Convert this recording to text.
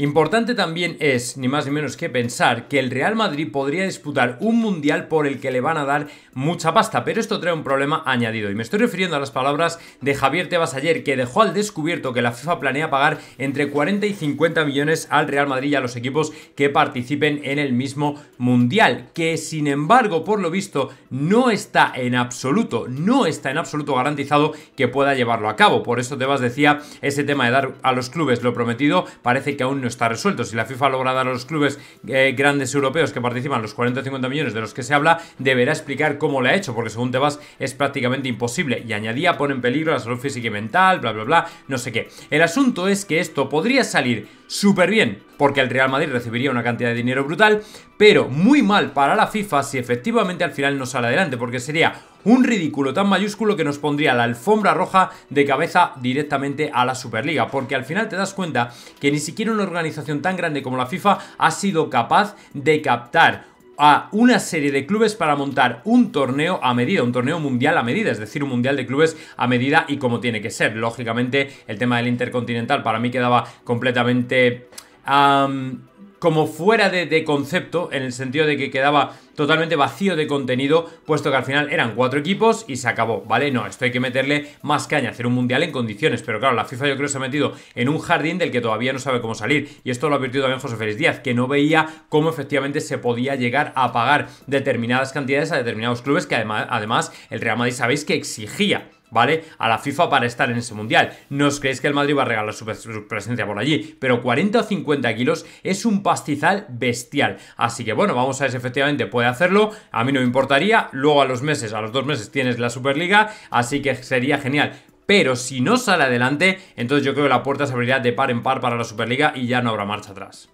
Importante también es, ni más ni menos que pensar, que el Real Madrid podría disputar un mundial por el que le van a dar mucha pasta, pero esto trae un problema añadido. Y me estoy refiriendo a las palabras de Javier Tebas ayer, que dejó al descubierto que la FIFA planea pagar entre 40 y 50 millones al Real Madrid y a los equipos que participen en el mismo mundial, que sin embargo, por lo visto, no está en absoluto, no está en absoluto garantizado que pueda llevarlo a cabo. Por eso Tebas decía, ese tema de dar a los clubes lo prometido parece que aún no está resuelto. Si la FIFA logra dar a los clubes eh, grandes europeos que participan los 40 o 50 millones de los que se habla, deberá explicar cómo lo ha hecho, porque según vas es prácticamente imposible. Y añadía, pone en peligro la salud física y mental, bla, bla, bla, no sé qué. El asunto es que esto podría salir súper bien porque el Real Madrid recibiría una cantidad de dinero brutal, pero muy mal para la FIFA si efectivamente al final no sale adelante, porque sería un ridículo tan mayúsculo que nos pondría la alfombra roja de cabeza directamente a la Superliga, porque al final te das cuenta que ni siquiera una organización tan grande como la FIFA ha sido capaz de captar a una serie de clubes para montar un torneo a medida, un torneo mundial a medida, es decir, un mundial de clubes a medida y como tiene que ser. Lógicamente, el tema del Intercontinental para mí quedaba completamente como fuera de, concepto, en el sentido de que quedaba totalmente vacío de contenido, puesto que al final eran cuatro equipos y se acabó, ¿vale? No, esto hay que meterle más caña, hacer un mundial en condiciones, pero claro, la FIFA yo creo se ha metido en un jardín del que todavía no sabe cómo salir, y esto lo ha advertido también José Félix Díaz, que no veía cómo efectivamente se podía llegar a pagar determinadas cantidades a determinados clubes, que además, además el Real Madrid sabéis que exigía ¿vale? A la FIFA para estar en ese mundial. No os creéis que el Madrid va a regalar su, presencia por allí, pero 40 o 50 kilos es un pastizal bestial. Así que bueno, vamos a ver si efectivamente puede hacerlo. A mí no me importaría. Luego a los meses, a los dos meses tienes la Superliga, así que sería genial pero si no sale adelante, entonces yo creo que la puerta se abrirá de par en par para la Superliga y ya no habrá marcha atrás.